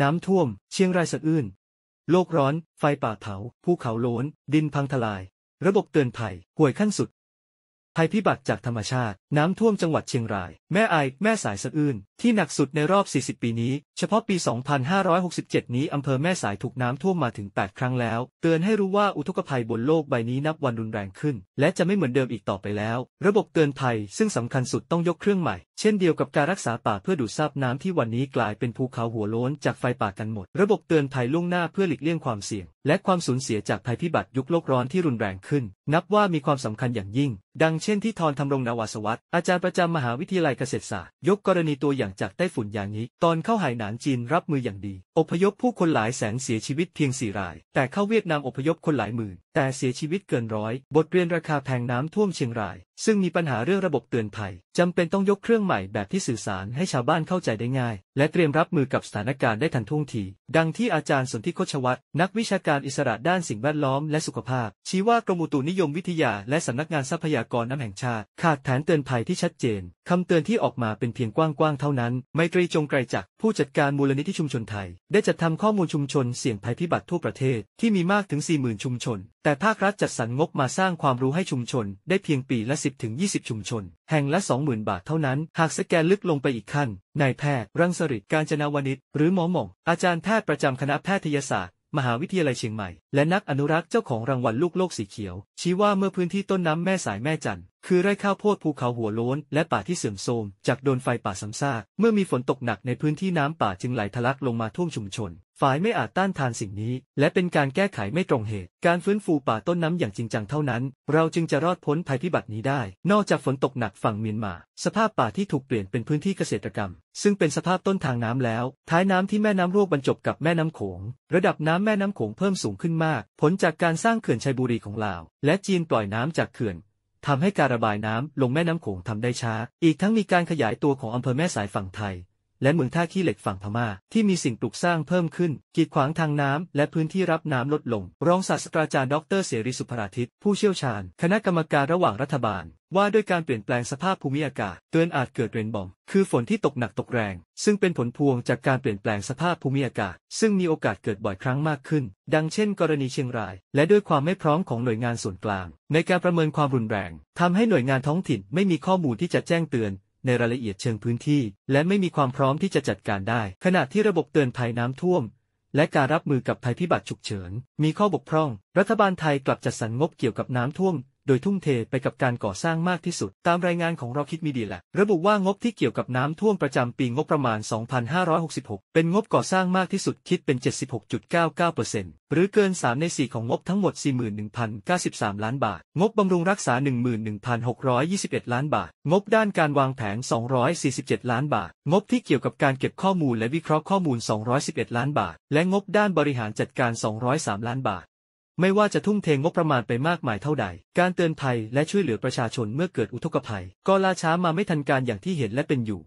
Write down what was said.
น้ำท่วม เชียงรายสะอื้น โลกร้อน ไฟป่าเผาภูเขาโลนดินพังทลาย ระบบเตือนภัยห่วยขั้นสุดภัยพิบัติจากธรรมชาติ น้ำท่วมจังหวัดเชียงราย แม่อายแม่สายสะอื้นที่หนักสุดในรอบ 40 ปีนี้ เฉพาะปี 2567 นี้ อำเภอแม่สายถูกน้ำท่วมมาถึง 8 ครั้งแล้ว เตือนให้รู้ว่าอุทกภัยบนโลกใบนี้นับวันรุนแรงขึ้น และจะไม่เหมือนเดิมอีกต่อไปแล้ว ระบบเตือนภัยซึ่งสำคัญสุดต้องยกเครื่องใหม่เช่นเดียวกับการรักษาป่า เพื่อดูดซับน้ำที่วันนี้กลายเป็นภูเขาหัวโล้นจากไฟป่ากันหมดระบบเตือนภัยล่วงหน้าเพื่อหลีกเลี่ยงความเสี่ยง และความสูญเสียจากภัยพิบัติยุคโลกร้อนที่รุนแรงขึ้น นับว่ามีความสำคัญอย่างยิ่ง ดังเช่นที่ทอนทำรงนาวาสวัตอาจารย์ประจำมหาวิทยาลัยเกษตรศาสตร์ยกกรณีตัวอย่างจากไต้ฝุ่นอย่างนี้ ตอนเข้าหายหนานจีนรับมืออย่างดี อพยพผู้คนหลายแสนเสียชีวิตเพียงสี่ราย แต่เข้าเวียดนามอพยพคนหลายหมื่น แต่เสียชีวิตเกินร้อย บทเรียนราคาแพงน้ำท่วมเชียงรายซึ่งมีปัญหาเรื่องระบบเตือนภัย จำเป็นต้องยกเครื่องใหม่แบบที่สื่อสารให้ชาวบ้านเข้าใจได้ง่าย และเตรียมรับมือกับสถานการณ์ได้ทันท่วงที ดังที่อาจารย์สนธิโคชวัตรนักวิชาการอิสระด้านสิ่งแวดล้อมและสุขภาพ ชี้ว่ากรมอุตุนิยมวิทยาและสำนักงานทรัพยากรน้ำแห่งชาติขาดแผนเตือนภัยที่ชัดเจน คำเตือนที่ออกมาเป็นเพียงกว้างๆ เท่านั้น ไมตรีจงไกรจักผู้จัดการมูลนิธิชุมชนไทย ได้จัดทำข้อมูลชุมชน เสี่ยงภัยพิบัติทั่วประเทศที่มีมากถึง 40,000 ชุมชน แต่ภาครัฐจัดสรรงบมาสร้างความรู้ให้ชุมชน ได้เพียงปีละ10 10ถึง 20 ชุมชน แห่งละ 20,000 บาทเท่านั้น หากสแกนลึกลงไปอีกขั้น นายแพทย์รังสริตการจนาวนิชหรือหมอหม่อง อาจารย์แพทย์ประจำคณะแพทยศาสตร์ มหาวิทยาลัยเชียงใหม่ และนักอนุรักษ์เจ้าของรางวัลลูกโลกสีเขียว ชี้ว่าเมื่อพื้นที่ต้นน้ำแม่สายแม่จันทคือไร่ข้าวโพดภูเขาหัวโล้นและป่าที่เสื่อมโทรมจากโดนไฟป่าซ้ำซากเมื่อมีฝนตกหนักในพื้นที่น้ำป่าจึงไหลทะลักลงมาท่วมชุมชนฝ่ายไม่อาจต้านทานสิ่งนี้และเป็นการแก้ไขไม่ตรงเหตุการฟื้นฟูป่าต้นน้ำอย่างจริงจังเท่านั้นเราจึงจะรอดพ้นภัยพิบัตินี้ได้นอกจากฝนตกหนักฝั่งเมียนมาสภาพป่าที่ถูกเปลี่ยนเป็นพื้นที่เกษตรกรรมซึ่งเป็นสภาพต้นทางน้ำแล้วท้ายน้ำที่แม่น้ำรวกบรรจบกับแม่น้ำโขงระดับน้ำแม่น้ำโขงเพิ่มสูงขึ้นมากผลจากการสร้างเขื่อนชัยบุรีของลาวและจีนปล่อยน้ำจากเขื่อนทำให้การระบายน้ำลงแม่น้ำโขงทำได้ช้า อีกทั้งมีการขยายตัวของอำเภอแม่สายฝั่งไทยและเมืองท่าขี้เหล็กฝั่งพม่าที่มีสิ่งปลูกสร้างเพิ่มขึ้น กีดขวางทางน้ำ และพื้นที่รับน้ำลดลง รองศาสตราจารย์ดรเสรีสุภราทิตผู้เชี่ยวชาญ คณะกรรมการระหว่างรัฐบาล ว่าด้วยการเปลี่ยนแปลงสภาพภูมิอากาศเตือนอาจเกิดเรนบอมคือฝนที่ตกหนักตกแรง ซึ่งเป็นผลพวงจากการเปลี่ยนแปลงสภาพภูมิอากาศ ซึ่งมีโอกาสเกิดบ่อยครั้งมากขึ้น ดังเช่น กรณีเชียงราย และด้วยความไม่พร้อมของหน่วยงานส่วนกลาง ในการประเมินความรุนแรง ทำให้หน่วยงานท้องถิ่นไม่มีข้อมูลที่จะแจ้งเตือนในรายละเอียดเชิงพื้นที่ และไม่มีความพร้อมที่จะจัดการได้ ขณะที่ระบบเตือนภัยน้ำท่วม และการรับมือกับภัยพิบัติฉุกเฉิน มีข้อบกพร่อง รัฐบาลไทยกลับจัดสรรงบเกี่ยวกับน้ำท่วมโดยทุ่มเทไปกับการก่อสร้างมากที่สุด ตามรายงานของเราคิดมีดีแหละระบุว่างบที่เกี่ยวกับน้ำท่วมประจำปีงบประมาณ 2566 เป็นงบก่อสร้างมากที่สุดคิดเป็น 76.99%หรือเกิน3ใน4 ของงบทั้งหมด 41,093 ล้านบาท งบบำรุงรักษา 11,621 ล้านบาท งบด้านการวางแผน 247 ล้านบาทงบที่เกี่ยวกับการเก็บข้อมูลและวิเคราะห์ข้อมูล 211 ล้านบาท และงบด้านบริหารจัดการ 203 ล้านบาทไม่ว่าจะทุ่มเทงบประมาณไปมากมายเท่าใด การเตือนภัยและช่วยเหลือประชาชนเมื่อเกิดอุทกภัย ก็ล่าช้ามาไม่ทันการอย่างที่เห็นและเป็นอยู่